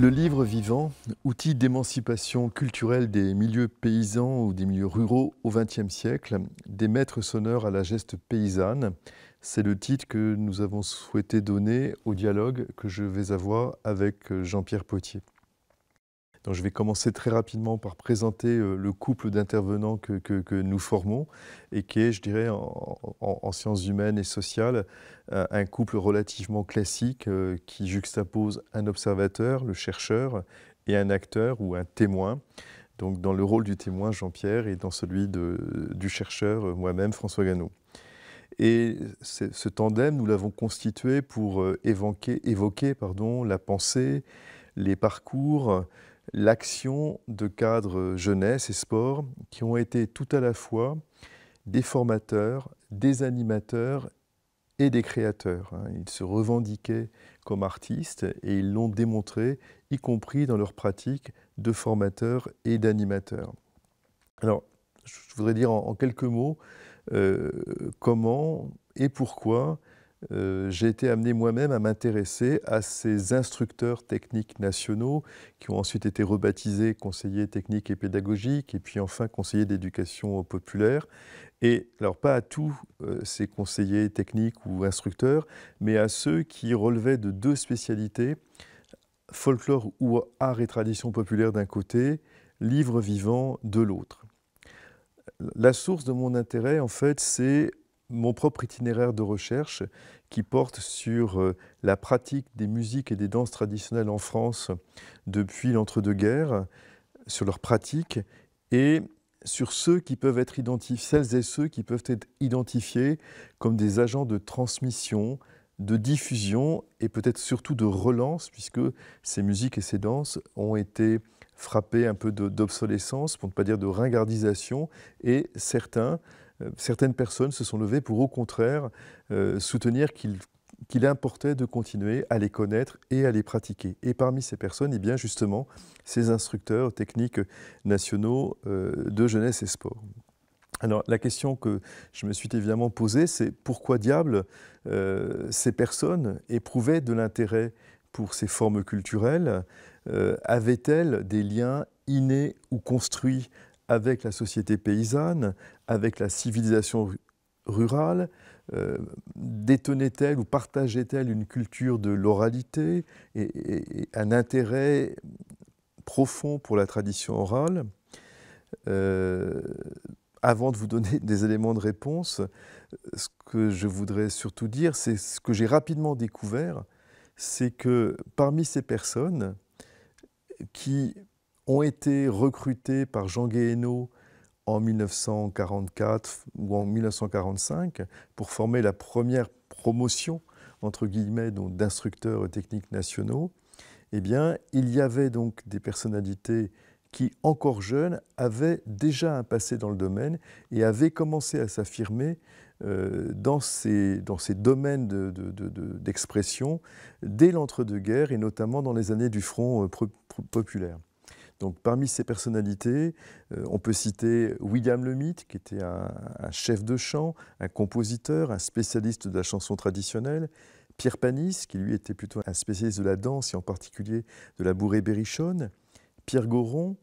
Le livre vivant, outil d'émancipation culturelle des milieux paysans ou des milieux ruraux au XXe siècle, des maîtres sonneurs à la geste paysanne, c'est le titre que nous avons souhaité donner au dialogue que je vais avoir avec Jean-Pierre Potier. Donc je vais commencer très rapidement par présenter euh, le couple d'intervenants que, nous formons et qui est, je dirais, en, sciences humaines et sociales, euh, un couple relativement classique euh, qui juxtapose un observateur, le chercheur, et un acteur ou un témoin. Donc dans le rôle du témoin, Jean-Pierre, et dans celui du chercheur, moi-même, François Gannot. Et ce tandem, nous l'avons constitué pour évoquer, évoquer pardon, la pensée, les parcours, l'action de cadres jeunesse et sport qui ont été tout à la fois des formateurs, des animateurs et des créateurs. Hein. Ils se revendiquaient comme artistes et ils l'ont démontré, y compris dans leur pratique de formateurs et d'animateurs. Alors, je voudrais dire en, quelques mots euh, comment et pourquoi euh, j'ai été amené moi-même à m'intéresser à ces instructeurs techniques nationaux qui ont ensuite été rebaptisés conseillers techniques et pédagogiques et puis enfin conseillers d'éducation populaire. Et alors pas à tous euh, ces conseillers techniques ou instructeurs, mais à ceux qui relevaient de deux spécialités, folklore ou art et tradition populaire d'un côté, livre vivant de l'autre. La source de mon intérêt, en fait, c'est mon propre itinéraire de recherche qui porte sur euh, la pratique des musiques et des danses traditionnelles en France depuis l'entre-deux-guerres, sur leurs pratiques et sur ceux qui peuvent être identifiés, celles et ceux qui peuvent être identifiés comme des agents de transmission, de diffusion et peut-être surtout de relance, puisque ces musiques et ces danses ont été frappées un peu d'obsolescence, pour ne pas dire de ringardisation, et certains euh, certaines personnes se sont levées pour, au contraire, euh, soutenir qu'il importait de continuer à les connaître et à les pratiquer. Et parmi ces personnes, et eh bien justement, ces instructeurs techniques nationaux euh, de jeunesse et sport. Alors la question que je me suis évidemment posée, c'est pourquoi diable ces personnes éprouvaient de l'intérêt pour ces formes culturelles Avaient-elles des liens innés ou construits avec la société paysanne, avec la civilisation rurale, euh, détenait-elle ou partageait-elle une culture de l'oralité et, un intérêt profond pour la tradition orale euh, Avant de vous donner des éléments de réponse, ce que je voudrais surtout dire, c'est ce que j'ai rapidement découvert, c'est que parmi ces personnes qui ont été recrutés par Jean Guéhenno en 1944 ou en 1945 pour former la première promotion entre guillemets d'instructeurs techniques nationaux, eh bien, il y avait donc des personnalités qui, encore jeunes, avaient déjà un passé dans le domaine et avaient commencé à s'affirmer euh, dans, ces, domaines d'expression dès l'entre-deux-guerres et notamment dans les années du Front euh, populaire parmi ces personnalités, euh, on peut citer William Lemite, qui était un, chef de chant, un compositeur, un spécialiste de la chanson traditionnelle, Pierre Panis, qui lui était plutôt un spécialiste de la danse et en particulier de la bourrée berrichonne, Pierre Goron,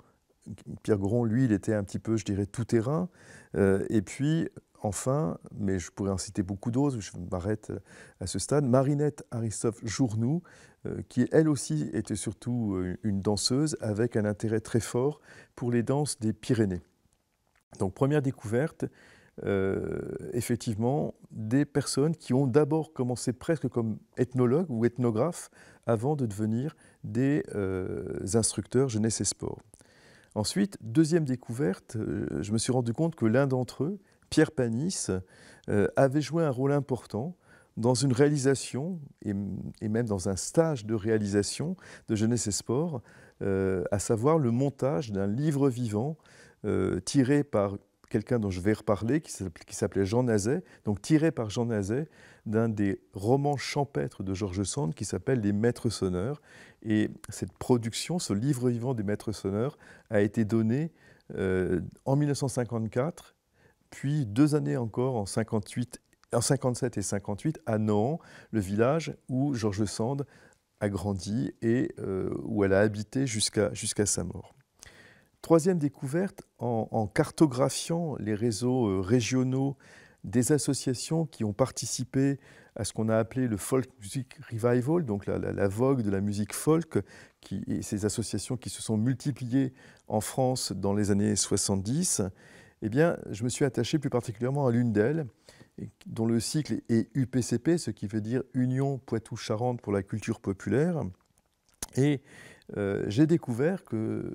Pierre Goron, lui, il était un petit peu, je dirais, tout-terrain. Euh, et puis, enfin, mais je pourrais en citer beaucoup d'autres, je m'arrête euh, à ce stade, Marinette Aristophe Journou, euh, qui elle aussi était surtout euh, une danseuse avec un intérêt très fort pour les danses des Pyrénées. Donc première découverte, effectivement, des personnes qui ont d'abord commencé presque comme ethnologues ou ethnographes avant de devenir des instructeurs jeunesse et sport. Ensuite, deuxième découverte, je me suis rendu compte que l'un d'entre eux, Pierre Panis euh, avait joué un rôle important dans une réalisation et, même dans un stage de réalisation de Jeunesse et Sport, euh, à savoir le montage d'un livre vivant euh, tiré par quelqu'un dont je vais reparler, qui s'appelait Jean Nazet, donc tiré par Jean Nazet d'un des romans champêtres de Georges Sand qui s'appelle Les Maîtres Sonneurs. Et cette production, ce livre vivant des Maîtres Sonneurs, a été donné en 1954 puis deux années encore en 57 et 58 à Nohant, le village où Georges Sand a grandi et euh, où elle a habité jusqu'à sa mort. Troisième découverte, en, cartographiant les réseaux euh, régionaux des associations qui ont participé à ce qu'on a appelé le folk music revival, donc la, la vogue de la musique folk, qui, et ces associations qui se sont multipliées en France dans les années 70, eh bien, je me suis attaché plus particulièrement à l'une d'elles, dont le cycle est UPCP, ce qui veut dire Union poitou charente pour la culture populaire. Et euh, j'ai découvert que euh,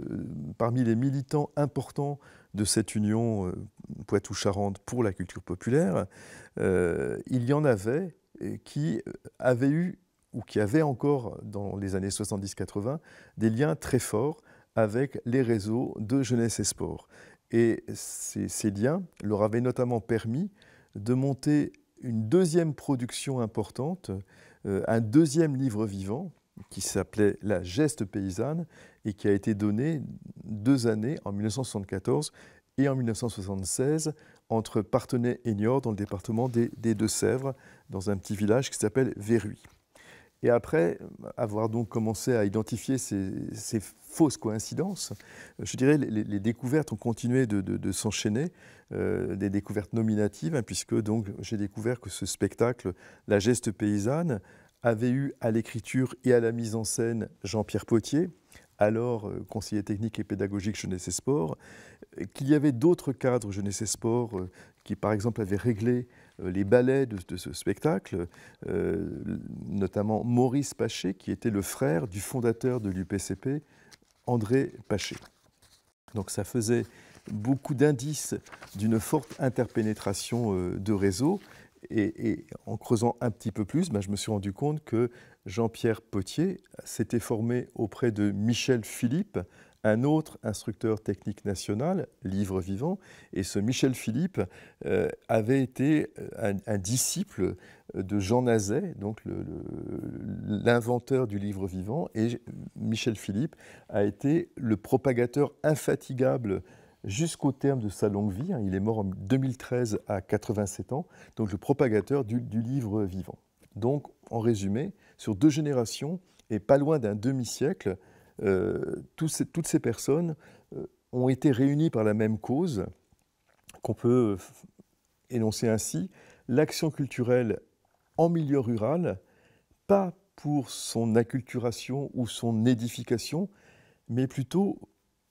parmi les militants importants de cette union euh, poitou charente pour la culture populaire, il y en avait qui avaient eu ou qui avaient encore dans les années 70-80 des liens très forts avec les réseaux de jeunesse et sport. Et ces, liens leur avaient notamment permis de monter une deuxième production importante, euh, un deuxième livre vivant qui s'appelait La geste paysanne et qui a été donné deux années, en 1974 et en 1976, entre Parthenay et Niort, dans le département des, des Deux-Sèvres, dans un petit village qui s'appelle Verruy. Et après avoir donc commencé à identifier ces, fausses coïncidences, je dirais les, les découvertes ont continué de, s'enchaîner, euh, des découvertes nominatives, hein, puisque donc j'ai découvert que ce spectacle, La geste paysanne, avait eu à l'écriture et à la mise en scène Jean-Pierre Potier, alors euh, conseiller technique et pédagogique jeunesse et sport, qu'il y avait d'autres cadres jeunesse et sport euh, qui, par exemple, avaient réglé euh, les ballets de, ce spectacle, euh, notamment Maurice Paché, qui était le frère du fondateur de l'UPCP, André Paché. Donc ça faisait beaucoup d'indices d'une forte interpénétration euh, de réseaux. Et, en creusant un petit peu plus, ben, je me suis rendu compte que Jean-Pierre Potier s'était formé auprès de Michel Philippe, un autre instructeur technique national, livre vivant, et ce Michel Philippe euh, avait été euh, un, disciple de Jean Nazet, donc l'inventeur du livre vivant, et Michel Philippe a été le propagateur infatigable jusqu'au terme de sa longue vie, hein. il est mort en 2013 à 87 ans, donc le propagateur du livre vivant. Donc, en résumé, sur deux générations et pas loin d'un demi-siècle, euh, toutes ces, personnes euh, ont été réunies par la même cause, qu'on peut énoncer ainsi, l'action culturelle en milieu rural, pas pour son acculturation ou son édification, mais plutôt,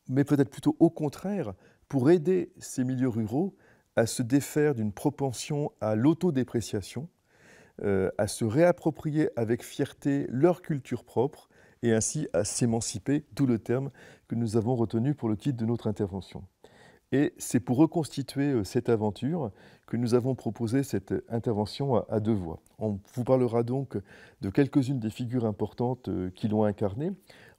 mais peut-être plutôt au contraire, pour aider ces milieux ruraux à se défaire d'une propension à l'autodépréciation, euh, à se réapproprier avec fierté leur culture propre et ainsi à s'émanciper, d'où le terme que nous avons retenu pour le titre de notre intervention. Et c'est pour reconstituer euh, cette aventure que nous avons proposé cette intervention à deux voix. On vous parlera donc de quelques-unes des figures importantes euh, qui l'ont incarnée.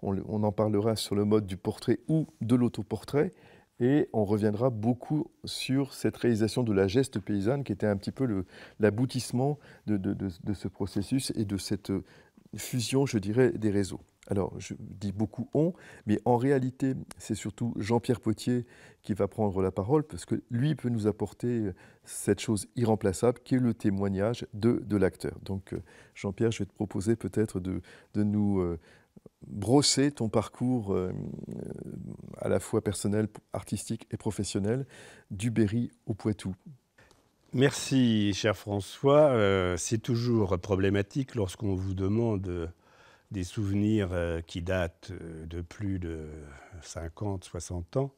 On en parlera sur le mode du portrait ou de l'autoportrait. Et on reviendra beaucoup sur cette réalisation de la geste paysanne qui était un petit peu l'aboutissement de, de, ce processus et de cette euh, fusion, je dirais, des réseaux. Alors, je dis beaucoup on, mais en réalité, c'est surtout Jean-Pierre Potier qui va prendre la parole, parce que lui peut nous apporter cette chose irremplaçable qui est le témoignage de, l'acteur. Donc, euh, Jean-Pierre, je vais te proposer peut-être de, nous euh, brosser ton parcours euh, à la fois personnel, artistique et professionnel, du Berry au Poitou. Merci, cher François. Euh, c'est toujours problématique lorsqu'on vous demande euh, des souvenirs euh, qui datent de plus de 50, 60 ans.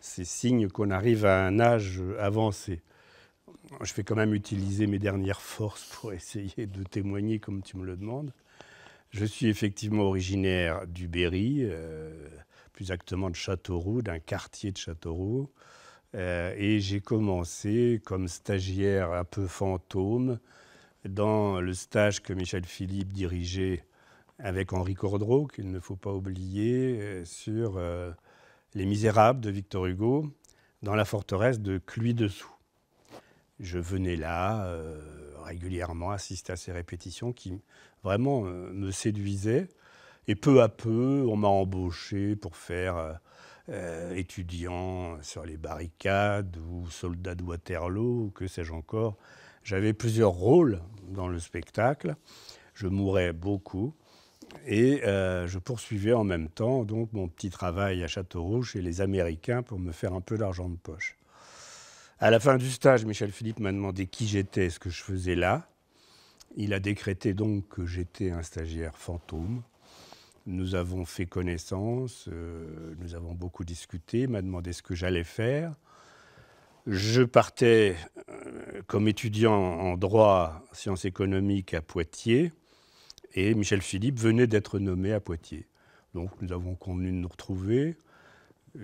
C'est signe qu'on arrive à un âge avancé. Je vais quand même utiliser mes dernières forces pour essayer de témoigner comme tu me le demandes. Je suis effectivement originaire du Berry, plus exactement de Châteauroux, d'un quartier de Châteauroux. Euh, et j'ai commencé comme stagiaire un peu fantôme dans le stage que Michel Philippe dirigeait avec Henri Cordreau, qu'il ne faut pas oublier, euh, sur euh, Les Misérables de Victor Hugo, dans la forteresse de cluy dessous Je venais là régulièrement assister à ces répétitions qui vraiment me séduisaient. Et peu à peu, on m'a embauché pour faire euh, étudiant sur les barricades ou soldat de Waterloo, que sais-je encore. J'avais plusieurs rôles dans le spectacle. Je mourais beaucoup. Et euh, je poursuivais en même temps donc mon petit travail à Châteaurouge chez les Américains pour me faire un peu d'argent de poche. À la fin du stage, Michel Philippe m'a demandé qui j'étais, ce que je faisais là. Il a décrété donc que j'étais un stagiaire fantôme nous avons fait connaissance, euh, nous avons beaucoup discuté, m'a demandé ce que j'allais faire. Je partais euh, comme étudiant en droit, sciences économiques à Poitiers, et Michel Philippe venait d'être nommé à Poitiers. Donc nous avons convenu de nous retrouver.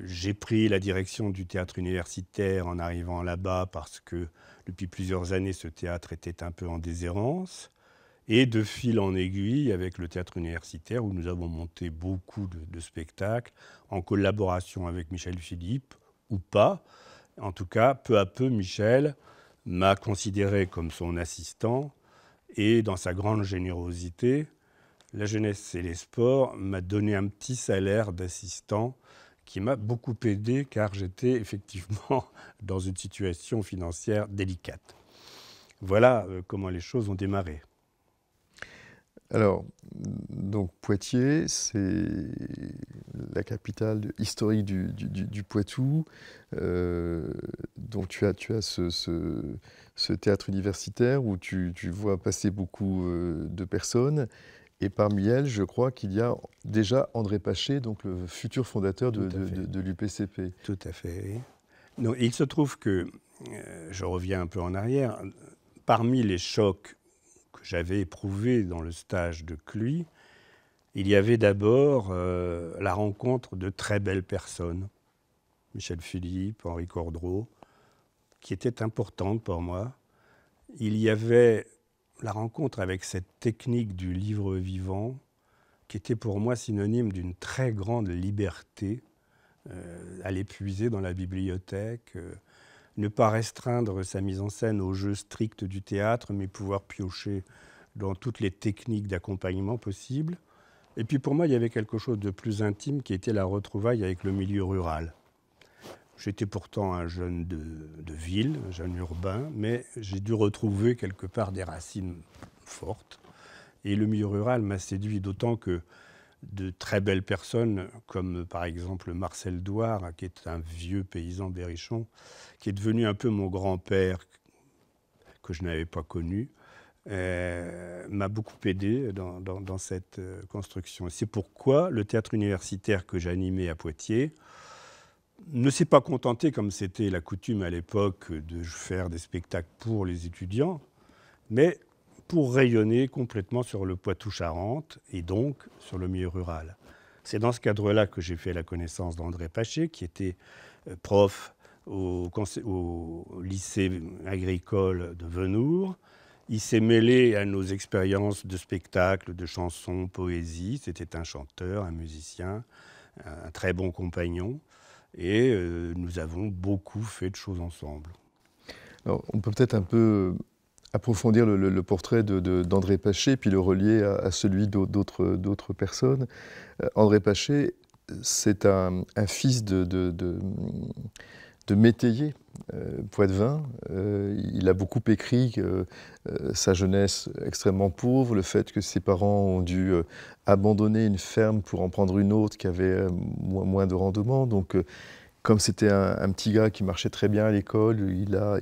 J'ai pris la direction du théâtre universitaire en arrivant là-bas parce que depuis plusieurs années, ce théâtre était un peu en déshérence. Et de fil en aiguille, avec le théâtre universitaire, où nous avons monté beaucoup de, spectacles, en collaboration avec Michel Philippe, ou pas. En tout cas, peu à peu, Michel m'a considéré comme son assistant, et dans sa grande générosité, la jeunesse et les sports m'a donné un petit salaire d'assistant qui m'a beaucoup aidé car j'étais effectivement dans une situation financière délicate. Voilà euh, comment les choses ont démarré. Alors, donc Poitiers, c'est la capitale historique du, Poitou. Euh, donc tu as, tu as ce, ce, théâtre universitaire où tu, vois passer beaucoup euh, de personnes. Et parmi elles, je crois qu'il y a déjà André Paché, donc le futur fondateur de, de, l'UPCP. Tout à fait, non il se trouve que, euh, je reviens un peu en arrière, parmi les chocs j'avais éprouvé dans le stage de Cluy, il y avait d'abord euh, la rencontre de très belles personnes, Michel Philippe, Henri Cordreau, qui étaient importantes pour moi. Il y avait la rencontre avec cette technique du livre vivant, qui était pour moi synonyme d'une très grande liberté, euh, à l'épuiser dans la bibliothèque, euh, ne pas restreindre sa mise en scène au jeu strict du théâtre, mais pouvoir piocher dans toutes les techniques d'accompagnement possibles. Et puis pour moi, il y avait quelque chose de plus intime qui était la retrouvaille avec le milieu rural. J'étais pourtant un jeune de, ville, un jeune urbain, mais j'ai dû retrouver quelque part des racines fortes. Et le milieu rural m'a séduit, d'autant que de très belles personnes, comme par exemple Marcel Douard, qui est un vieux paysan berrichon, qui est devenu un peu mon grand-père, que je n'avais pas connu, euh, m'a beaucoup aidé dans, dans cette euh, construction. C'est pourquoi le théâtre universitaire que j'animais à Poitiers ne s'est pas contenté, comme c'était la coutume à l'époque, de faire des spectacles pour les étudiants, mais pour rayonner complètement sur le Poitou-Charentes et donc sur le milieu rural. C'est dans ce cadre-là que j'ai fait la connaissance d'André Paché, qui était euh, prof au, au, lycée agricole de Venour. Il s'est mêlé à nos expériences de spectacle, de chansons, poésie. C'était un chanteur, un musicien, un très bon compagnon. Et euh, nous avons beaucoup fait de choses ensemble. Alors, on peut peut-être un peu approfondir le, portrait d'André de, Paché, puis le relier à, celui d'autres personnes. Euh, André Paché, c'est un, fils de, de, métayer, euh, Poitvin. Euh, il a beaucoup écrit sa jeunesse extrêmement pauvre, le fait que ses parents ont dû abandonner une ferme pour en prendre une autre qui avait moins, moins de rendement. Donc comme c'était un, petit gars qui marchait très bien à l'école, il a,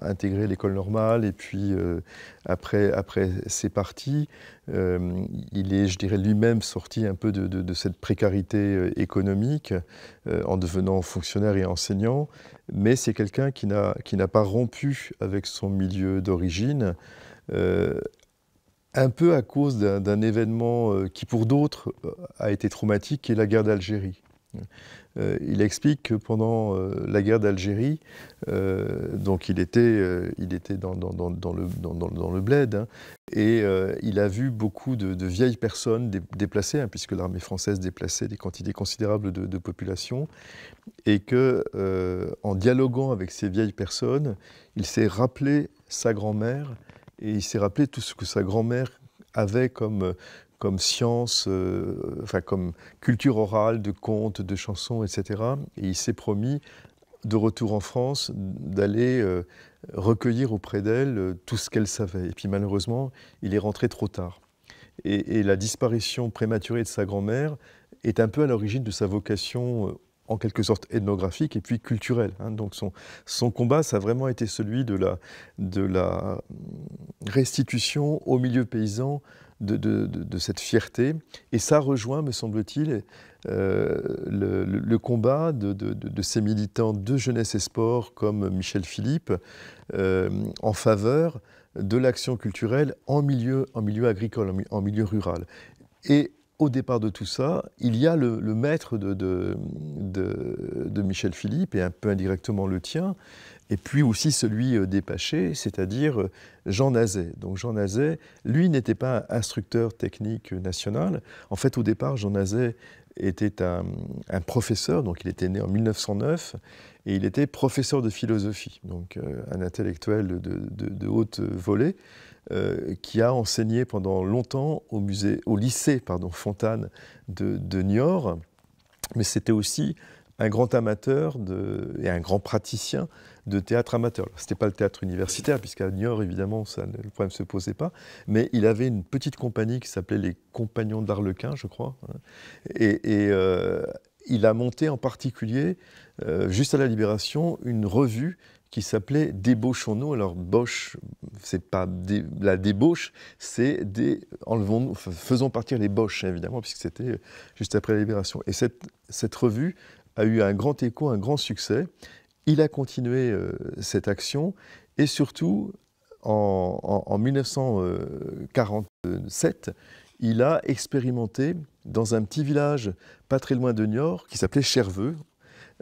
intégré l'école normale et puis euh, après, après ses parties, euh, il est, je dirais, lui-même sorti un peu de, cette précarité euh, économique en devenant fonctionnaire et enseignant, mais c'est quelqu'un qui n'a pas rompu avec son milieu d'origine un peu à cause d'un événement qui, pour d'autres, a été traumatique, qui est la guerre d'Algérie. Euh, il explique que pendant euh, la guerre d'Algérie, euh, donc il était, il était dans, le, dans, le bled, hein, et il a vu beaucoup de, vieilles personnes déplacées, hein, puisque l'armée française déplaçait des quantités considérables de, de population, et que en dialoguant avec ces vieilles personnes, il s'est rappelé sa grand-mère et il s'est rappelé tout ce que sa grand-mère avait comme, comme science, euh, enfin comme culture orale, de contes, de chansons, etc. Et il s'est promis, de retour en France, d'aller euh, recueillir auprès d'elle euh, tout ce qu'elle savait. Et puis malheureusement, il est rentré trop tard. Et, la disparition prématurée de sa grand-mère est un peu à l'origine de sa vocation en quelque sorte ethnographique et puis culturelle. Hein. Donc son, combat, ça a vraiment été celui de la restitution au milieu paysan de, cette fierté. Et ça rejoint, me semble-t-il, euh, le, combat de, ces militants de jeunesse et sport comme Michel Philippe euh, en faveur de l'action culturelle en milieu, en milieu agricole, en, milieu rural. Et au départ de tout ça, il y a le, maître de, de, Michel Philippe, et un peu indirectement le tien, et puis aussi celui euh, dépaché, c'est-à-dire euh, Jean Nazet. Donc Jean Nazet, lui, n'était pas instructeur technique national. En fait, au départ, Jean Nazet était un, professeur, donc il était né en 1909, et il était professeur de philosophie, donc euh, un intellectuel de, haute volée, qui a enseigné pendant longtemps au, lycée Fontane de, de Niort, mais c'était aussi un grand amateur et un grand praticien de théâtre amateur. Ce n'était pas le théâtre universitaire, puisqu'à Niort, évidemment, ça, le problème ne se posait pas. Mais il avait une petite compagnie qui s'appelait les Compagnons d'Arlequin, je crois. Hein. Et, euh, il a monté en particulier, euh, juste à la Libération, une revue qui s'appelait Débauchons-nous. Alors, Bosch, c'est pas la débauche, c'est des. Enlevons faisons partir les Boches, évidemment, puisque c'était juste après la Libération. Et cette, cette revue a eu un grand écho, un grand succès. Il a continué euh, cette action et surtout, en, 1947, il a expérimenté dans un petit village pas très loin de Niort qui s'appelait Cherveux.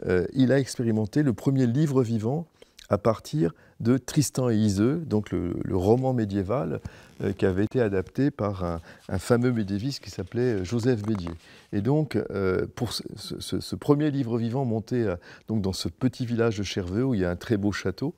Euh, il a expérimenté le premier livre vivant à partir de Tristan et Iseux, donc le, roman médiéval euh, qui avait été adapté par un, fameux médiéviste qui s'appelait euh, Joseph Médier. Et donc, euh, pour ce, premier livre vivant monté donc dans ce petit village de Cherveux où il y a un très beau château,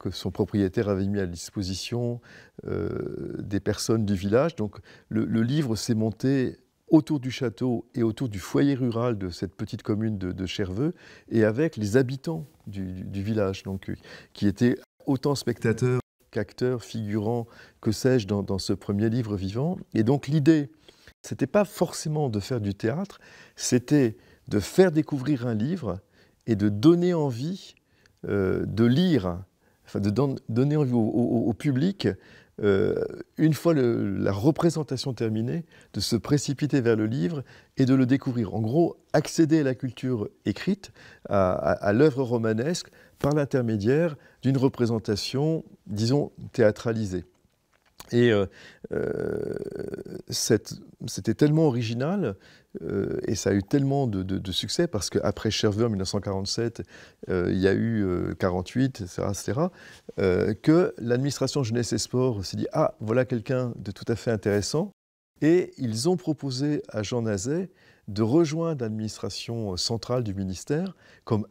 que son propriétaire avait mis à disposition des personnes du village. Donc le livre s'est monté autour du château et autour du foyer rural de cette petite commune de, Cherveux et avec les habitants du, village, donc, euh, qui étaient autant spectateurs qu'acteurs, figurants, que sais-je, dans, ce premier livre vivant. Et donc l'idée, ce n'était pas forcément de faire du théâtre, c'était de faire découvrir un livre et de donner envie euh, de lire de donner envie au, public, euh, une fois la représentation terminée, de se précipiter vers le livre et de le découvrir. En gros, accéder à la culture écrite, à l'œuvre romanesque, par l'intermédiaire d'une représentation, disons, théâtralisée. Et euh, euh, c'était tellement original euh, et ça a eu tellement de, succès parce qu'après Cherveur, en 1947, il y a eu 48, etc., etc. que l'administration jeunesse et sport s'est dit ah voilà quelqu'un de tout à fait intéressant et ils ont proposé à Jean Nazet de rejoindre l'administration centrale du ministère comme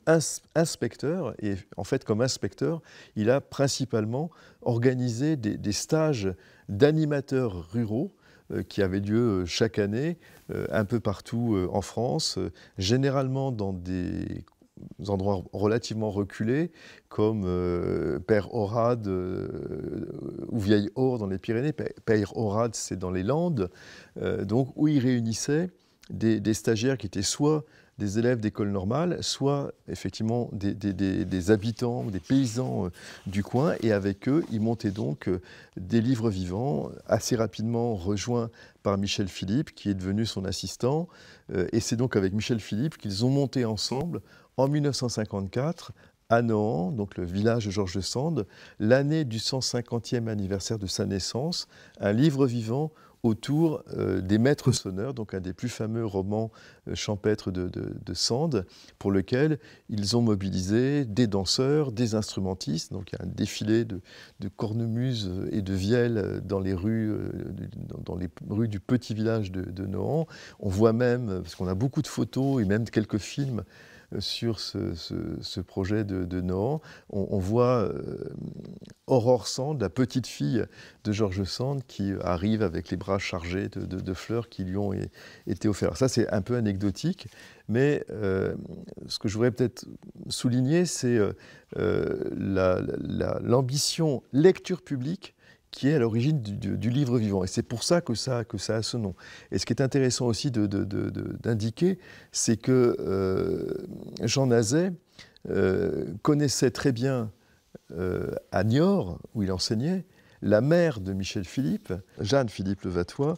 inspecteur. Et en fait, comme inspecteur, il a principalement organisé des, stages d'animateurs ruraux euh, qui avaient lieu euh, chaque année euh, un peu partout en France, généralement dans des endroits relativement reculés comme Père Orade ou Vieille Or dans les Pyrénées. Père Orade, c'est dans les Landes, donc où il réunissait des, stagiaires qui étaient soit des élèves d'école normale, soit effectivement des, habitants des paysans euh, du coin. Et avec eux, ils montaient donc euh, des livres vivants, assez rapidement rejoints par Michel Philippe, qui est devenu son assistant. Euh, et c'est donc avec Michel Philippe qu'ils ont monté ensemble en 1954 à Nohant, donc le village de Georges Sand, l'année du 150e anniversaire de sa naissance, un livre vivant autour euh, des maîtres sonneurs, donc un des plus fameux romans euh, champêtres de, de, Sand, pour lequel ils ont mobilisé des danseurs, des instrumentistes, donc il y a un défilé de, cornemuses et de vielles dans les rues, euh, dans les rues du petit village de, Nohant. On voit même, parce qu'on a beaucoup de photos et même quelques films, sur ce, projet de, de On, voit euh, Aurore Sand, la petite fille de Georges Sand, qui arrive avec les bras chargés de, fleurs qui lui ont été offertes. ça, c'est un peu anecdotique, mais euh, ce que je voudrais peut-être souligner, c'est euh, l'ambition lecture publique qui est à l'origine du, livre vivant. Et c'est pour ça que, ça que ça a ce nom. Et ce qui est intéressant aussi d'indiquer, c'est que euh, Jean Nazet euh, connaissait très bien euh, à Niort, où il enseignait, la mère de Michel Philippe, Jeanne Philippe Levatois,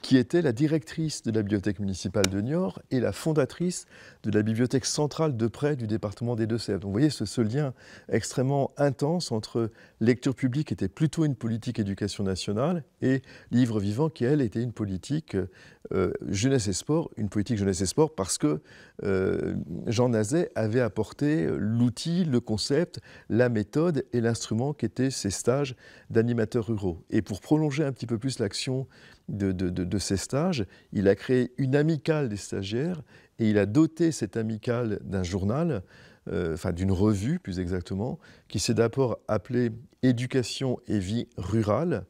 qui était la directrice de la bibliothèque municipale de Niort et la fondatrice de la bibliothèque centrale de près du département des Deux-Sèvres. Donc vous voyez ce, lien extrêmement intense entre lecture publique, qui était plutôt une politique éducation nationale, et livre vivant, qui elle était une politique euh, euh, jeunesse et sport, une politique jeunesse et sport parce que euh, Jean Nazet avait apporté l'outil, le concept, la méthode et l'instrument qu'étaient ces stages d'animateurs ruraux. Et pour prolonger un petit peu plus l'action de, de, ces stages, il a créé une amicale des stagiaires et il a doté cette amicale d'un journal, euh, enfin d'une revue plus exactement, qui s'est d'abord appelée Éducation et vie rurale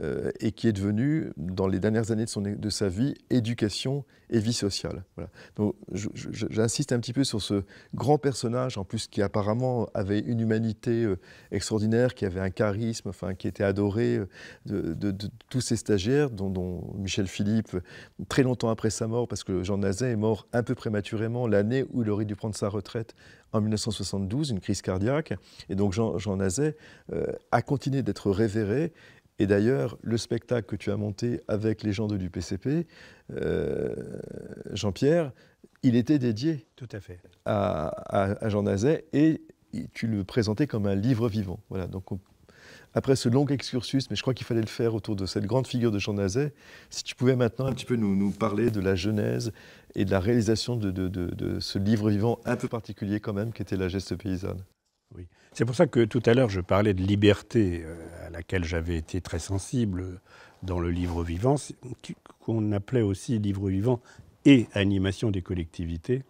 euh, et qui est devenu, dans les dernières années de, son, de sa vie, éducation et vie sociale. Voilà. Donc j'insiste un petit peu sur ce grand personnage, en plus qui apparemment avait une humanité euh, extraordinaire, qui avait un charisme, enfin, qui était adoré euh, de, tous ses stagiaires, dont, dont, Michel Philippe, très longtemps après sa mort, parce que Jean Nazet est mort un peu prématurément l'année où il aurait dû prendre sa retraite en 1972, une crise cardiaque. Et donc Jean, Jean Nazet a continué d'être révéré et d'ailleurs, le spectacle que tu as monté avec les gens de l'UPCP, euh, Jean-Pierre, il était dédié Tout à, fait. À, Jean Nazet et tu le présentais comme un livre vivant. Voilà, donc après ce long excursus, mais je crois qu'il fallait le faire autour de cette grande figure de Jean Nazet, si tu pouvais maintenant un petit peu nous, nous parler de la genèse et de la réalisation de, ce livre vivant un peu particulier quand même, qui était la geste paysanne. C'est pour ça que tout à l'heure, je parlais de liberté, euh, à laquelle j'avais été très sensible dans le livre vivant, qu'on appelait aussi livre vivant et animation des collectivités,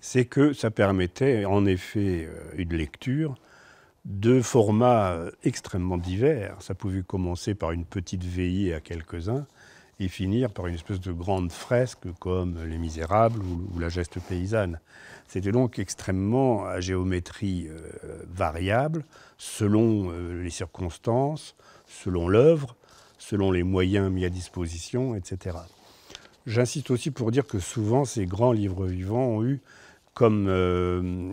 c'est que ça permettait en effet euh, une lecture de formats euh, extrêmement divers. Ça pouvait commencer par une petite veillée à quelques-uns, et finir par une espèce de grande fresque comme Les Misérables ou, La Geste paysanne. C'était donc extrêmement à géométrie euh, variable, selon euh, les circonstances, selon l'œuvre, selon les moyens mis à disposition, etc. J'insiste aussi pour dire que souvent ces grands livres vivants ont eu comme euh,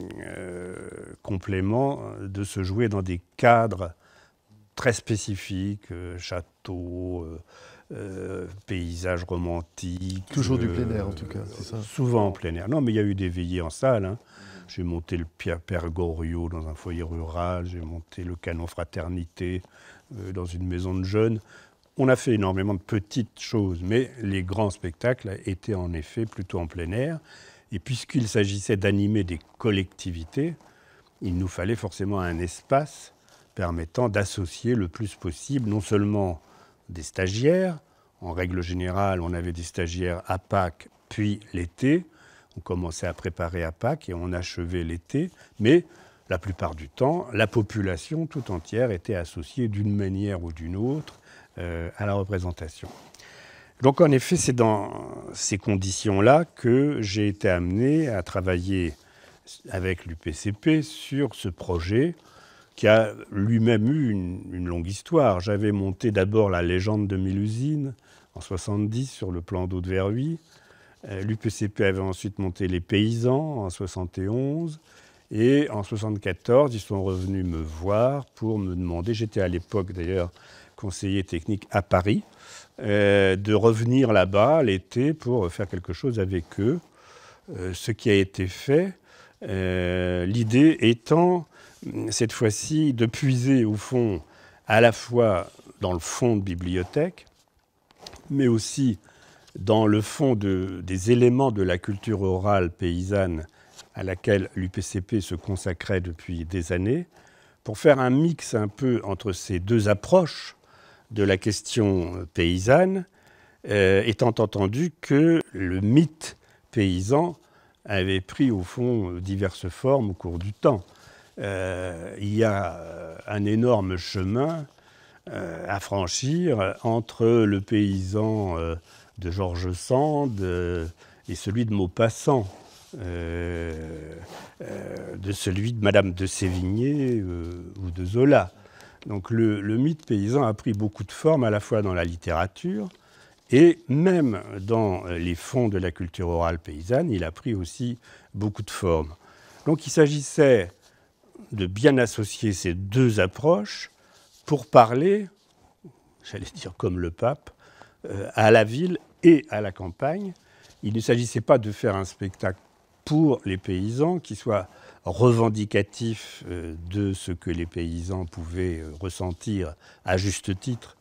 complément de se jouer dans des cadres très spécifiques, châteaux, euh, paysages romantiques. Toujours du euh, plein air en tout cas, c'est ça Souvent en plein air. Non, mais il y a eu des veillées en salle. Hein. J'ai monté le pergoriot dans un foyer rural, j'ai monté le Canon Fraternité euh, dans une maison de jeunes. On a fait énormément de petites choses, mais les grands spectacles étaient en effet plutôt en plein air. Et puisqu'il s'agissait d'animer des collectivités, il nous fallait forcément un espace permettant d'associer le plus possible non seulement des stagiaires. En règle générale, on avait des stagiaires à Pâques, puis l'été. On commençait à préparer à Pâques et on achevait l'été. Mais la plupart du temps, la population tout entière était associée d'une manière ou d'une autre euh, à la représentation. Donc en effet, c'est dans ces conditions-là que j'ai été amené à travailler avec l'UPCP sur ce projet qui a lui-même eu une, longue histoire. J'avais monté d'abord la légende de Milusine en 70 sur le plan d'eau de Verruy. Euh, L'UPCP avait ensuite monté les paysans en 71. Et en 74, ils sont revenus me voir pour me demander, j'étais à l'époque d'ailleurs conseiller technique à Paris, euh, de revenir là-bas l'été pour faire quelque chose avec eux. Euh, ce qui a été fait, l'idée étant cette fois-ci, de puiser au fond, à la fois dans le fond de bibliothèque, mais aussi dans le fond des éléments de la culture orale paysanne à laquelle l'UPCP se consacrait depuis des années, pour faire un mix un peu entre ces deux approches de la question paysanne, euh, étant entendu que le mythe paysan avait pris au fond diverses formes au cours du temps. Euh, il y a euh, un énorme chemin euh, à franchir entre le paysan de Georges Sand et celui de Maupassant, de celui de Madame de Sévigné ou de Zola. Donc le, le, mythe paysan a pris beaucoup de formes à la fois dans la littérature et même dans les fonds de la culture orale paysanne, il a pris aussi beaucoup de formes. Donc il s'agissait de bien associer ces deux approches pour parler, j'allais dire comme le pape, euh, à la ville et à la campagne. Il ne s'agissait pas de faire un spectacle pour les paysans qui soit revendicatif euh, de ce que les paysans pouvaient euh, ressentir à juste titre,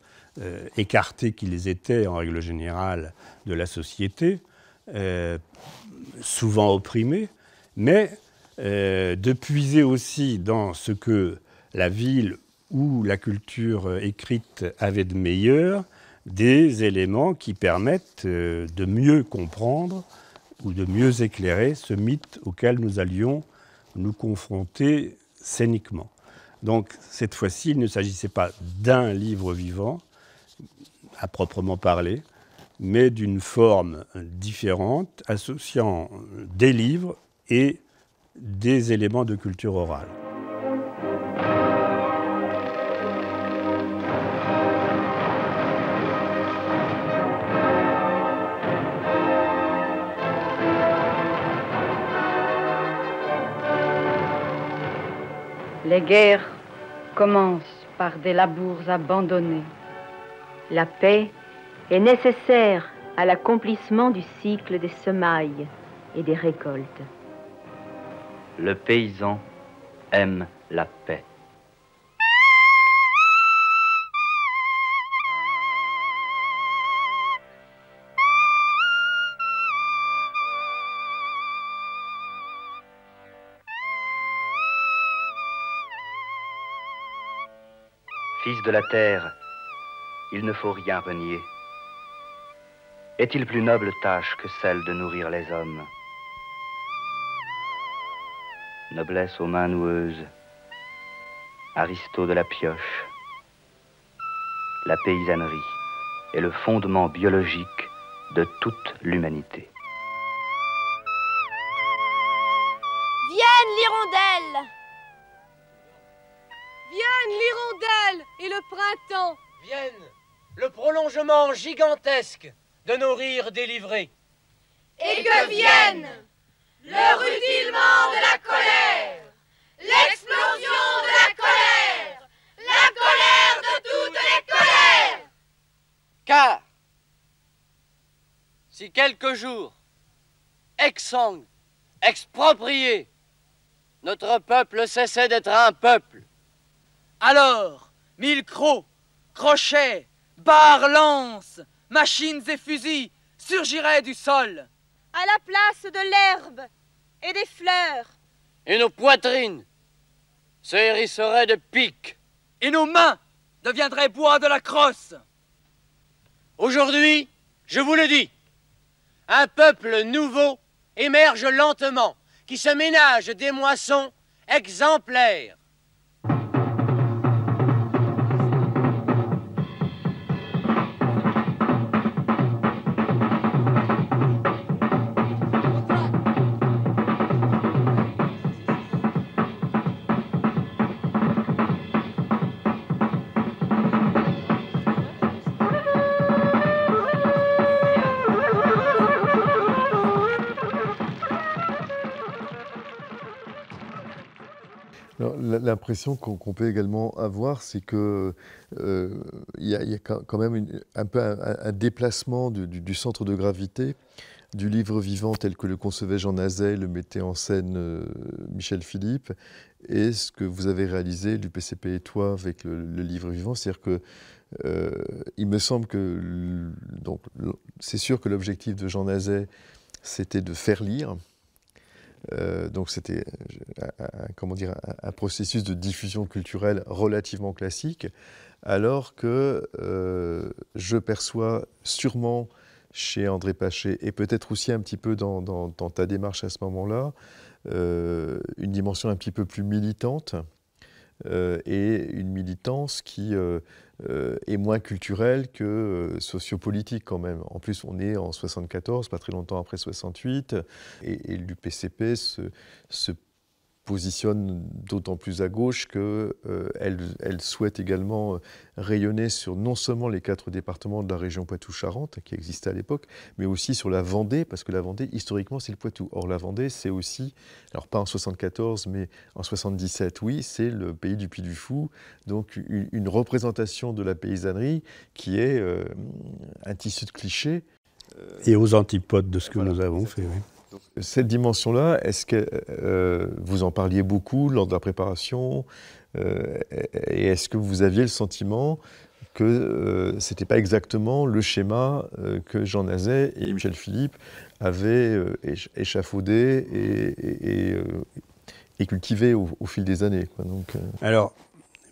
écartés qu'ils étaient en règle générale de la société, souvent opprimés, mais euh, de puiser aussi dans ce que la ville ou la culture euh, écrite avait de meilleur, des éléments qui permettent euh, de mieux comprendre ou de mieux éclairer ce mythe auquel nous allions nous confronter scéniquement. Donc cette fois-ci, il ne s'agissait pas d'un livre vivant, à proprement parler, mais d'une forme différente, associant des livres et des éléments de culture orale. Les guerres commencent par des labours abandonnés. La paix est nécessaire à l'accomplissement du cycle des semailles et des récoltes. Le paysan aime la paix. Fils de la terre, il ne faut rien renier. Est-il plus noble tâche que celle de nourrir les hommes noblesse aux mains noueuses, aristo de la pioche, la paysannerie est le fondement biologique de toute l'humanité. Vienne l'hirondelle Vienne l'hirondelle et le printemps Vienne le prolongement gigantesque de nos rires délivrés Et que vienne le rutilement de la colère, l'explosion de la colère, la colère de toutes les colères. Car, si quelques jours, exsangue, exproprié, notre peuple cessait d'être un peuple, alors, mille crocs, crochets, barres, lances, machines et fusils surgiraient du sol à la place de l'herbe et des fleurs. Et nos poitrines se hérisseraient de piques. Et nos mains deviendraient bois de la crosse. Aujourd'hui, je vous le dis, un peuple nouveau émerge lentement, qui se ménage des moissons exemplaires. l'impression qu'on peut également avoir, c'est qu'il euh, y, a, quand même un peu un, déplacement du, centre de gravité du livre vivant tel que le concevait Jean Nazet, le mettait en scène euh, Michel Philippe, et ce que vous avez réalisé, l'UPCP et toi, avec le, livre vivant. C'est-à-dire que euh, il me semble que c'est sûr que l'objectif de Jean Nazet, c'était de faire lire, euh, donc c'était euh, comment dire un, processus de diffusion culturelle relativement classique, alors que euh, je perçois sûrement chez André Paché et peut-être aussi un petit peu dans, ta démarche à ce moment-là une dimension un petit peu plus militante euh, et une militance qui euh, euh, est moins culturelle que sociopolitique quand même. En plus, on est en 74, pas très longtemps après 68, et, l'UPCP se, se positionne d'autant plus à gauche qu'elle euh, elle souhaite également euh, rayonner sur non seulement les quatre départements de la région Poitou-Charentes, qui existaient à l'époque, mais aussi sur la Vendée, parce que la Vendée, historiquement, c'est le Poitou. Or, la Vendée, c'est aussi, alors pas en 74, mais en 77, oui, c'est le pays du Puy du Fou, donc une, représentation de la paysannerie qui est euh, un tissu de clichés. Et aux antipodes de ce que nous avons fait. Oui. Cette dimension-là, est-ce que euh, vous en parliez beaucoup lors de la préparation euh, Et est-ce que vous aviez le sentiment que euh, c'était ce n'était pas exactement le schéma que Jean Nazet et Michel Philippe avaient échafaudé et, et, cultivé au, fil des années Donc, Alors,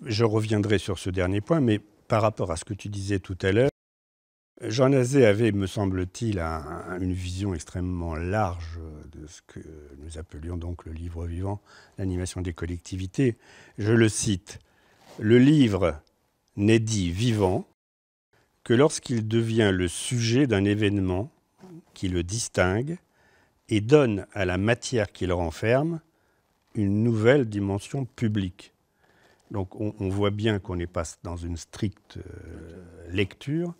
je reviendrai sur ce dernier point, mais par rapport à ce que tu disais tout à l'heure, Jean Azé avait, me semble-t-il, une vision extrêmement large euh, de ce que nous appelions donc le livre vivant, l'animation des collectivités. Je le cite Le livre n'est dit vivant que lorsqu'il devient le sujet d'un événement qui le distingue et donne à la matière qu'il renferme une nouvelle dimension publique. Donc on, voit bien qu'on n'est pas dans une stricte euh, lecture,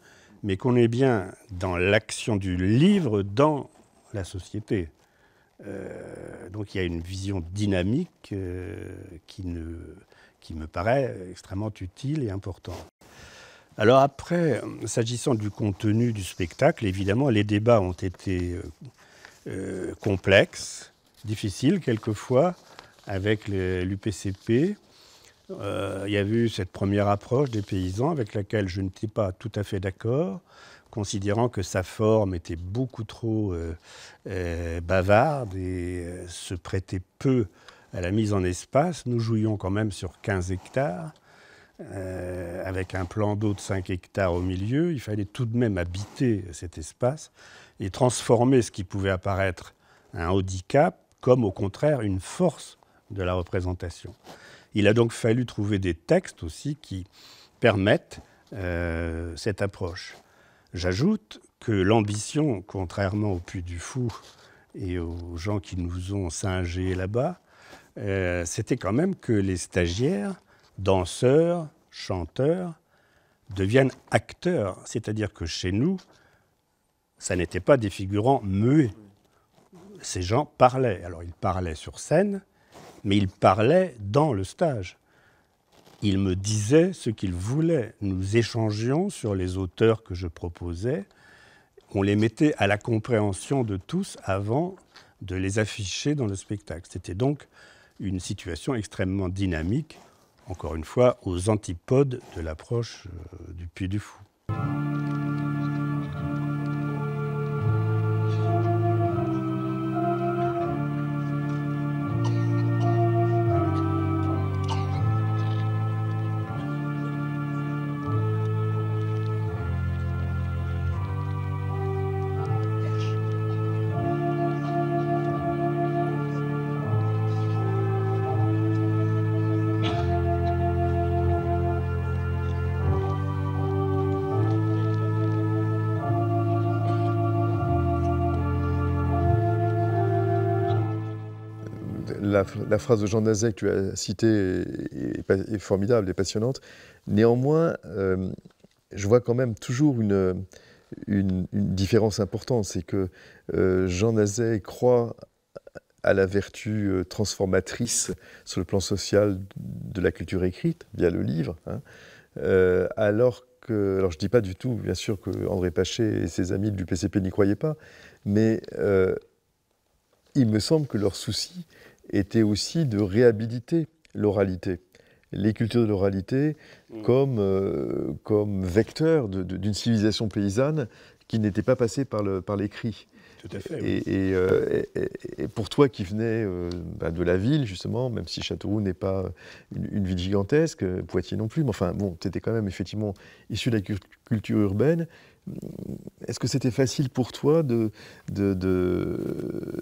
mais qu'on est bien dans l'action du livre dans la société. Euh, donc il y a une vision dynamique euh, qui, me paraît extrêmement utile et importante. Alors après, s'agissant du contenu du spectacle, évidemment, les débats ont été euh, complexes, difficiles quelquefois, avec l'UPCP. Euh, il y a eu cette première approche des paysans avec laquelle je n'étais pas tout à fait d'accord, considérant que sa forme était beaucoup trop euh, euh, bavarde et se prêtait peu à la mise en espace. Nous jouions quand même sur 15 hectares. avec un plan d'eau de 5 hectares au milieu, il fallait tout de même habiter cet espace et transformer ce qui pouvait apparaître un handicap comme au contraire une force de la représentation. Il a donc fallu trouver des textes aussi qui permettent euh, cette approche. J'ajoute que l'ambition, contrairement au Puy du Fou et aux gens qui nous ont singés là-bas, euh, c'était quand même que les stagiaires, danseurs, chanteurs, deviennent acteurs. C'est-à-dire que chez nous, ça n'était pas des figurants muets. Ces gens parlaient. Alors ils parlaient sur scène, mais il parlait dans le stage. Il me disait ce qu'il voulait. Nous échangions sur les auteurs que je proposais. On les mettait à la compréhension de tous avant de les afficher dans le spectacle. C'était donc une situation extrêmement dynamique, encore une fois, aux antipodes de l'approche euh, du Puy du Fou. la phrase de Jean Nazet que tu as citée est, formidable et passionnante. Néanmoins, euh, je vois quand même toujours une, différence importante, c'est que euh, Jean Nazet croit à la vertu euh, transformatrice sur le plan social de la culture écrite, via le livre, hein, alors que, alors je ne dis pas du tout, bien sûr, que André Paché et ses amis du PCP n'y croyaient pas, mais il me semble que leur souci, était aussi de réhabiliter l'oralité, les cultures de l'oralité, mm. comme, euh, comme vecteur d'une civilisation paysanne qui n'était pas passée par, l'écrit. Tout à fait. Euh, et, pour toi qui venais euh, bah, de la ville, justement, même si Châteauroux n'est pas une, ville gigantesque, Poitiers non plus, mais enfin, bon, tu étais quand même effectivement issu de la culture urbaine. Mm, est-ce que c'était facile pour toi de,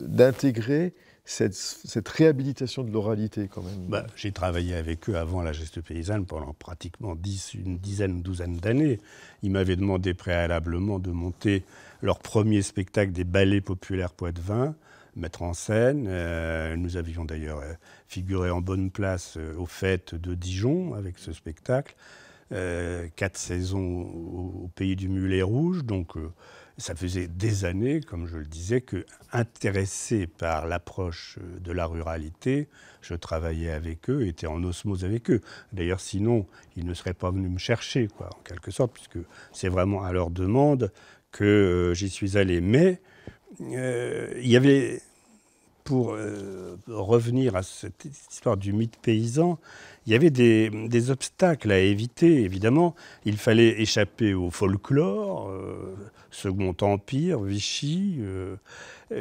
d'intégrer cette, réhabilitation de l'oralité quand même bah, J'ai travaillé avec eux avant la geste paysanne pendant pratiquement une dizaine douzaine d'années. Ils m'avaient demandé préalablement de monter leur premier spectacle des ballets populaires Poitvin mettre en scène. Euh, nous avions d'ailleurs euh, figuré en bonne place euh, aux fêtes de Dijon avec ce spectacle. quatre saisons au, au, pays du mulet rouge, donc ça faisait des années, comme je le disais, que intéressé par l'approche euh, de la ruralité, je travaillais avec eux, était en osmose avec eux. D'ailleurs, sinon, ils ne seraient pas venus me chercher, quoi, en quelque sorte, puisque c'est vraiment à leur demande que euh, j'y suis allé. Mais euh, il y avait pour euh, revenir à cette histoire du mythe paysan, il y avait des, obstacles à éviter, évidemment. Il fallait échapper au folklore, euh, Second Empire, Vichy, euh,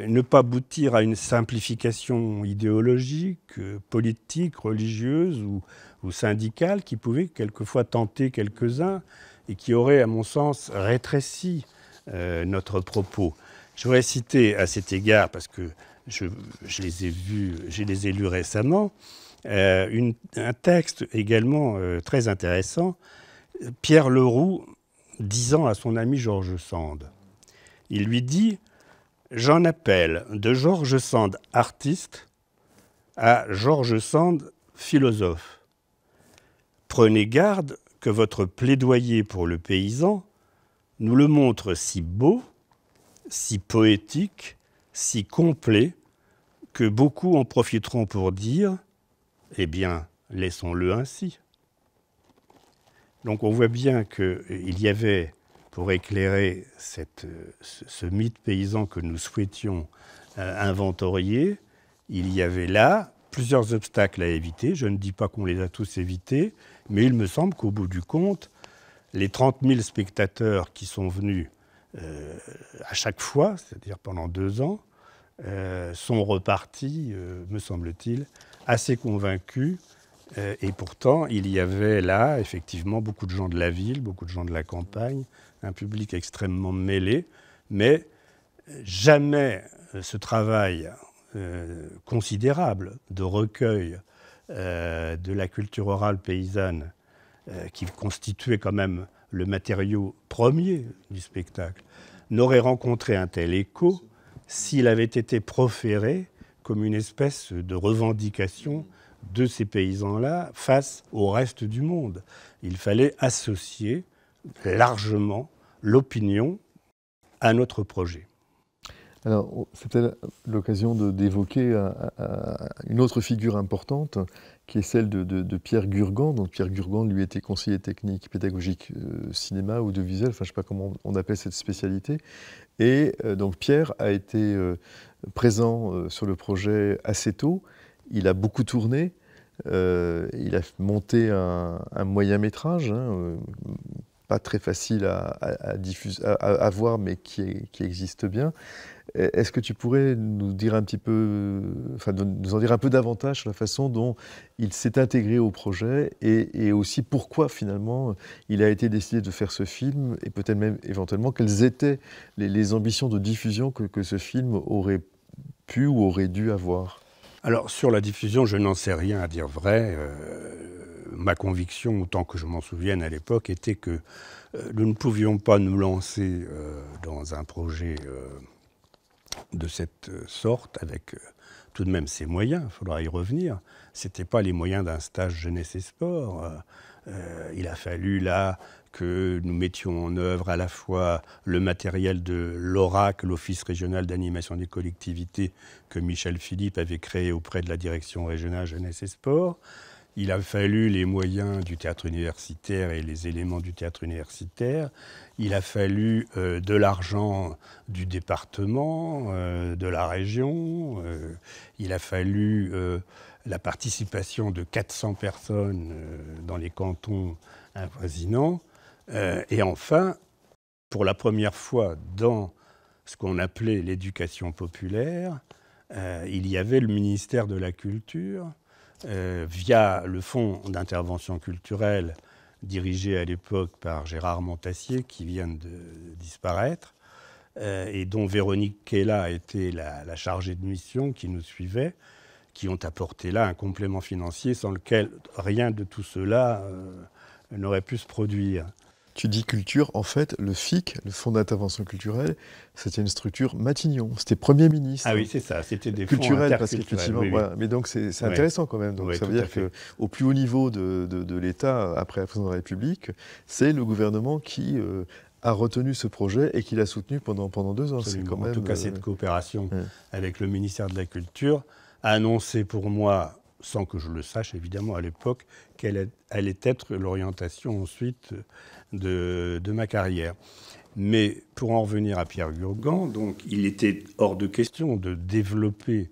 ne pas aboutir à une simplification idéologique, politique, religieuse ou, ou syndicale qui pouvait quelquefois tenter quelques-uns et qui aurait, à mon sens, rétréci notre propos. Je voudrais citer à cet égard, parce que je, les ai vus, je les ai lus récemment, euh, un texte également euh, très intéressant, Pierre Leroux disant à son ami Georges Sand. Il lui dit J'en appelle de Georges Sand artiste à Georges Sand philosophe. Prenez garde que votre plaidoyer pour le paysan nous le montre si beau, si poétique, si complet que beaucoup en profiteront pour dire Eh bien, laissons-le ainsi. Donc on voit bien qu'il euh, y avait, pour éclairer euh, ce, mythe paysan que nous souhaitions euh, inventorier, il y avait là plusieurs obstacles à éviter. Je ne dis pas qu'on les a tous évités, mais il me semble qu'au bout du compte, les 30 000 spectateurs qui sont venus euh, à chaque fois, c'est-à-dire pendant deux ans, euh, sont repartis, euh, me semble-t-il, assez convaincus. et pourtant, il y avait là, effectivement, beaucoup de gens de la ville, beaucoup de gens de la campagne, un public extrêmement mêlé, mais jamais ce travail considérable de recueil de la culture orale paysanne, qui constituait quand même le matériau premier du spectacle, n'aurait rencontré un tel écho s'il avait été proféré comme une espèce de revendication de ces paysans-là face au reste du monde. Il fallait associer largement l'opinion à notre projet. Alors, c'était l'occasion d'évoquer euh, euh, une autre figure importante, qui est celle de, Pierre Gurgan. Donc Pierre Gurgan, lui, était conseiller technique pédagogique ou euh, cinéma, audiovisuel, enfin je ne sais pas comment on appelle cette spécialité. Et euh, donc Pierre a été euh, présent sur le projet assez tôt. Il a beaucoup tourné. il a monté un, moyen métrage, hein, pas très facile à, diffuser, à, voir, mais qui existe bien. E, est-ce que tu pourrais nous dire un petit peu, enfin, nous en dire un peu davantage sur la façon dont il s'est intégré au projet et, aussi pourquoi finalement il a été décidé de faire ce film et peut-être même éventuellement quelles étaient les, ambitions de diffusion que, ce film aurait pu ou aurait dû avoir Alors sur la diffusion, je n'en sais rien à dire vrai. Euh, ma conviction, autant que je m'en souvienne à l'époque, était que euh, nous ne pouvions pas nous lancer euh, dans un projet de cette euh, sorte, avec euh, tout de même ses moyens, il faudra y revenir. Ce n'étaient pas les moyens d'un stage jeunesse et sport. Euh, il a fallu là que nous mettions en œuvre à la fois le matériel de l'ORAC, l'Office régional d'animation des collectivités que Michel Philippe avait créé auprès de la direction régionale jeunesse et sport, il a fallu les moyens du théâtre universitaire et les éléments du théâtre universitaire. Il a fallu euh, de l'argent du département, euh, de la région. Euh, il a fallu la participation de 400 personnes dans les cantons avoisinants. et enfin, pour la première fois dans ce qu'on appelait l'éducation populaire, il y avait le ministère de la Culture euh, via le fonds d'intervention culturelle dirigé à l'époque par Gérard Montassier, qui vient de disparaître, euh, et dont Véronique Kella a été la, chargée de mission qui nous suivait, qui ont apporté là un complément financier sans lequel rien de tout cela euh, n'aurait pu se produire. Tu dis culture, en fait, le FIC, le Fonds d'intervention culturelle, c'était une structure Matignon, c'était Premier ministre. Ah oui, c'est ça, c'était des culturels, parce qu'effectivement, Mais donc c'est intéressant quand même. Donc ça veut dire qu'au plus haut niveau de, l'État, après la présidence de la République, c'est le gouvernement qui euh, a retenu ce projet et qui l'a soutenu pendant, pendant deux ans. Quand même, en tout cas, cette euh, coopération avec le ministère de la Culture, a annoncé pour moi sans que je le sache évidemment à l'époque, quelle allait être l'orientation ensuite de, ma carrière. Mais pour en revenir à Pierre Gurgan, donc il était hors de question de développer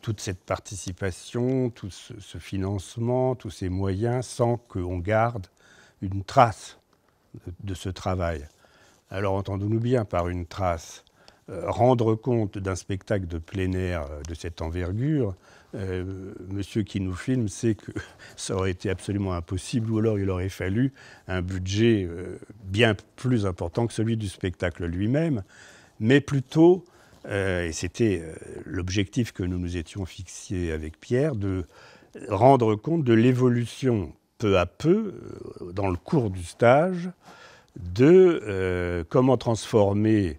toute cette participation, tout ce, financement, tous ces moyens, sans qu'on garde une trace de, ce travail. Alors entendons-nous bien par une trace. Euh, rendre compte d'un spectacle de plein air euh, de cette envergure, euh, monsieur qui nous filme sait que ça aurait été absolument impossible, ou alors il aurait fallu un budget euh, bien plus important que celui du spectacle lui-même, mais plutôt, euh, et c'était l'objectif que nous nous étions fixés avec Pierre, de rendre compte de l'évolution peu à peu, dans le cours du stage, de comment transformer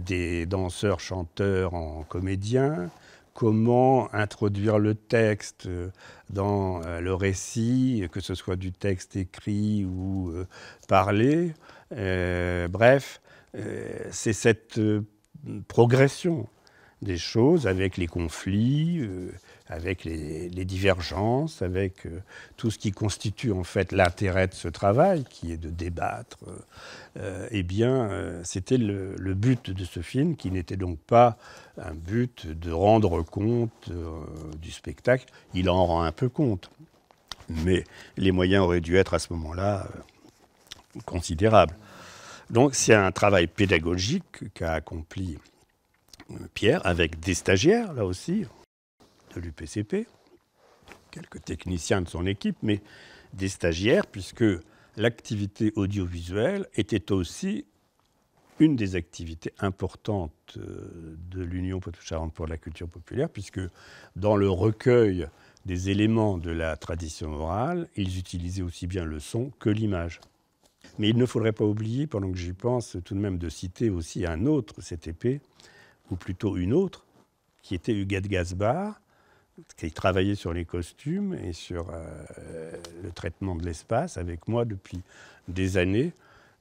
des danseurs, chanteurs en comédiens, comment introduire le texte euh, dans euh, le récit, que ce soit du texte écrit ou euh, parlé. bref, c'est cette progression des choses avec les conflits, avec les, divergences, avec euh, tout ce qui constitue en fait l'intérêt de ce travail, qui est de débattre, euh, euh, eh bien, c'était le, le, but de ce film, qui n'était donc pas un but de rendre compte du spectacle. Il en rend un peu compte, mais les moyens auraient dû être à ce moment-là considérables. Donc c'est un travail pédagogique qu'a accompli Pierre avec des stagiaires, là aussi de l'UPCP, quelques techniciens de son équipe, mais des stagiaires, puisque l'activité audiovisuelle était aussi une des activités importantes euh, de l'Union pour la culture populaire, puisque dans le recueil des éléments de la tradition orale, ils utilisaient aussi bien le son que l'image. Mais il ne faudrait pas oublier, pendant que j'y pense, tout de même de citer aussi un autre CTP, ou plutôt une autre, qui était Huguette Gasbar, qui travaillait sur les costumes et sur euh, le traitement de l'espace avec moi depuis des années,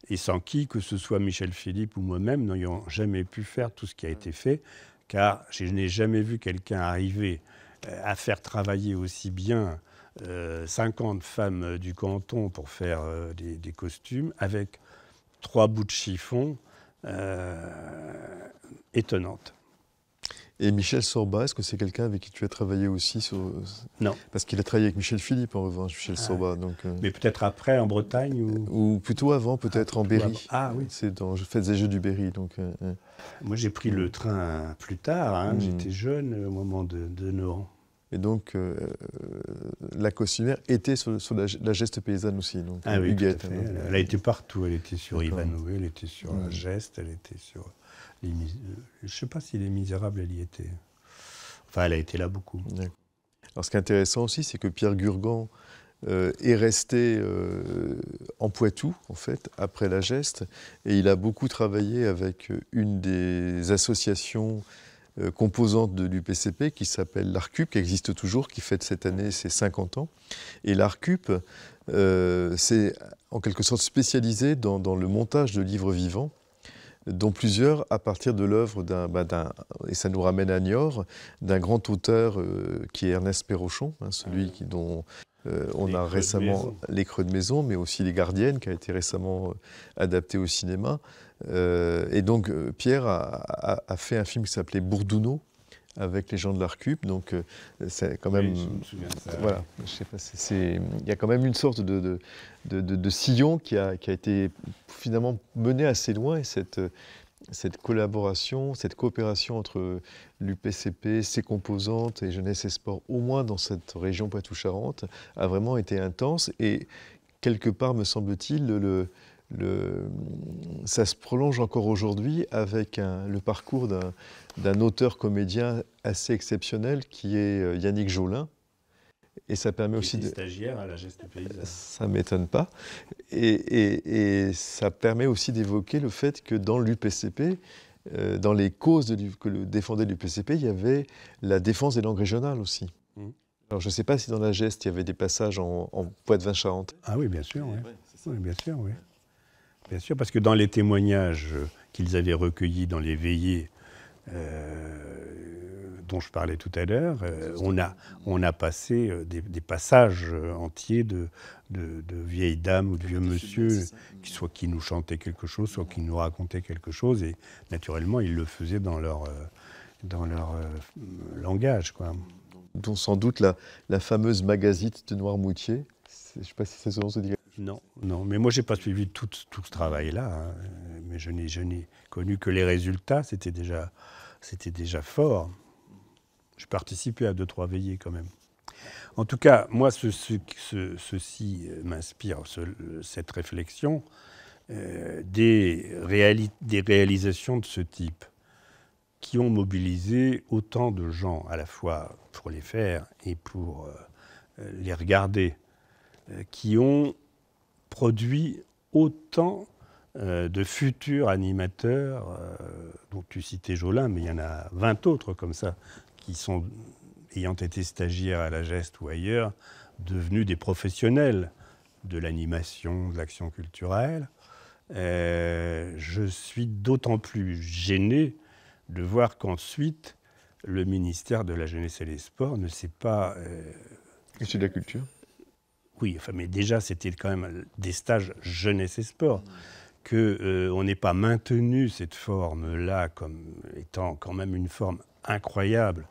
et sans qui, que ce soit Michel Philippe ou moi-même, n'ayons jamais pu faire tout ce qui a été fait, car je n'ai jamais vu quelqu'un arriver euh, à faire travailler aussi bien 50 euh, femmes du canton pour faire des, des, costumes avec trois bouts de chiffon étonnantes. Et Michel Sorba, est-ce que c'est quelqu'un avec qui tu as travaillé aussi sur... Non. Parce qu'il a travaillé avec Michel Philippe, en revanche, Michel ah. Sorba. Donc, euh. Mais peut-être après, en Bretagne ou... plutôt avant, peut-être ah, en Berry. Ah oui. C'est dans Faites des Jeux du Berry. Donc, euh, euh. Moi, j'ai pris le train plus tard. Hein. Hmm. J'étais jeune au moment de, de Et donc, la costumière était sur, la, geste paysanne aussi. Donc, ah oui, hein, Elle, a été partout. Elle était sur Ivanoué, elle était sur la hmm. geste, elle était sur... Je ne sais pas s'il est misérable, elle y était. Enfin, elle a été là beaucoup. Alors, ce qui est intéressant aussi, c'est que Pierre Gurgan euh, est resté euh, en Poitou, en fait, après la geste, et il a beaucoup travaillé avec euh, une des associations composantes de l'UPCP qui s'appelle l'ARCUP, qui existe toujours, qui fête cette année ses 50 ans. Et l'ARCUP c'est en quelque sorte spécialisé dans le montage de livres vivants dont plusieurs à partir de l'œuvre bah, d'un, et ça nous ramène à Niort, d'un grand auteur euh, qui est Ernest Perrochon, hein, celui qui, dont euh, on a récemment Les Creux de Maison, mais aussi Les Gardiennes, qui a été récemment euh, adapté au cinéma. et donc Pierre a, fait un film qui s'appelait Bourdouno, avec les gens de l'ARCUP. Donc, c'est quand même. je me souviens de ça. Voilà. Je sais pas, il y a quand même une sorte de, de, sillon qui a, été finalement mené assez loin et cette, collaboration, cette coopération entre l'UPCP, ses composantes et Jeunesse et Sport, au moins dans cette région Poitou-Charentes, a vraiment été intense et quelque part, me semble-t-il, ça se prolonge encore aujourd'hui avec le parcours d'un auteur comédien assez exceptionnel qui est euh, Yannick Jolin, et ça permet aussi de. à la geste Ça m'étonne pas. Et, et, et, ça permet aussi d'évoquer le fait que dans l'UPCP, euh, dans les causes de, que le défendait l'UPCP, il y avait la défense des langues régionales aussi. Mmh. Alors je ne sais pas si dans la geste, il y avait des passages en, en Poitvin-Charente. Ah oui, bien sûr. oui, bien sûr, oui. Bien sûr, parce que dans les témoignages qu'ils avaient recueillis dans les veillées euh, dont je parlais tout à l'heure, euh, on, a, on a passé euh, des, passages entiers de, de, vieilles dames ou de vieux monsieur, qui, soit qui nous chantaient quelque chose, soit qui nous racontaient quelque chose, et naturellement, ils le faisaient dans leur, dans leur langage. Quoi. Dont sans doute la, la fameuse magazine de Noirmoutier, je ne sais pas si c'est ce se dit non, Mais moi, j'ai pas suivi tout, tout ce travail-là. Hein. Mais je n'ai connu que les résultats. C'était déjà, c'était déjà fort. Je participais à deux, trois veillées quand même. En tout cas, moi, ceci euh, m'inspire, cette réflexion, euh, des, des réalisations de ce type qui ont mobilisé autant de gens à la fois pour les faire et pour euh, les regarder, qui ont produit autant euh, de futurs animateurs. Euh, dont tu citais Jolin, mais il y en a 20 autres comme ça qui sont, ayant été stagiaires à la Geste ou ailleurs, devenus des professionnels de l'animation, de l'action culturelle. Euh, je suis d'autant plus gêné de voir qu'ensuite, le ministère de la Jeunesse et des Sports ne s'est pas... Et de la culture oui, mais déjà, c'était quand même des stages jeunesse et sport. Mmh. Qu'on euh, on n'ait pas maintenu cette forme-là comme étant quand même une forme incroyable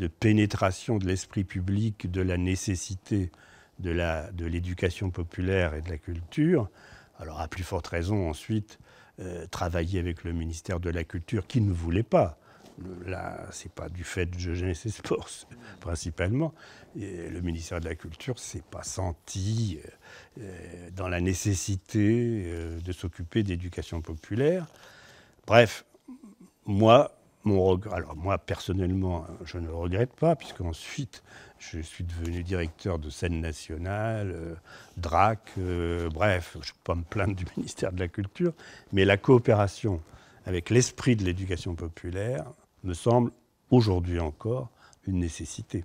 de pénétration de l'esprit public, de la nécessité de, de l'éducation populaire et de la culture. Alors, à plus forte raison, ensuite, euh, travailler avec le ministère de la Culture qui ne voulait pas là, c'est pas du fait de Jeunesse et Sports principalement. Et le ministère de la Culture s'est pas senti euh, euh, dans la nécessité euh, de s'occuper d'éducation populaire. Bref, moi, mon alors moi personnellement, je ne le regrette pas, puisque ensuite je suis devenu directeur de scène nationale, DRAC, bref, je ne peux pas me plaindre du ministère de la Culture, mais la coopération avec l'esprit de l'éducation populaire, me semble aujourd'hui encore une nécessité.